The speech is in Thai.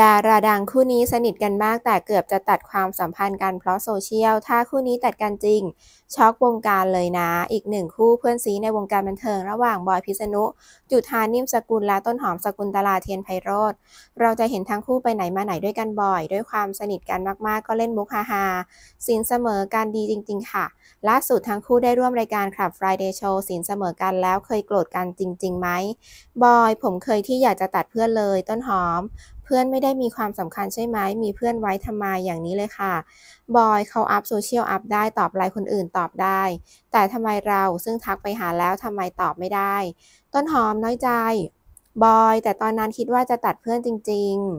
ดาราดังคู่นี้สนิทกันมากแต่เกือบจะตัดความสัมพันธ์กันเพราะโซเชียลถ้าคู่นี้ตัดกันจริงช็อกวงการเลยนะ อีกหนึ่งคู่เพื่อนซีในวงการบันเทิงระหว่างบอยพิษณุ จุธานิ่มสกุลและต้นหอมสกุลตลาเทียนไพโรธเราจะเห็นทั้งคู่ไปไหนมาไหนด้วยกันบ่อย ด้วยความสนิทกันมากๆ ก็เล่นมุกฮาฮาสินเสมอการดีจริง ๆค่ะล่าสุดทั้งคู่ได้ร่วมรายการขับ Friday Show สินเสมอกันแล้วเคยโกรธกันจริงๆไหมบอย ผมเคยที่อยากจะตัดเพื่อนเลยต้นหอมเพื่อนไม่ได้มีความสำคัญใช่ไหม มีเพื่อนไว้ทำไมอย่างนี้เลยค่ะ บอย เขาอัพโซเชียลอัพได้ ตอบไลน์คนอื่นตอบได้ แต่ทำไมเราซึ่งทักไปหาแล้วทำไมตอบไม่ได้ ต้นหอมน้อยใจ บอย แต่ตอนนั้นคิดว่าจะตัดเพื่อนจริง ๆ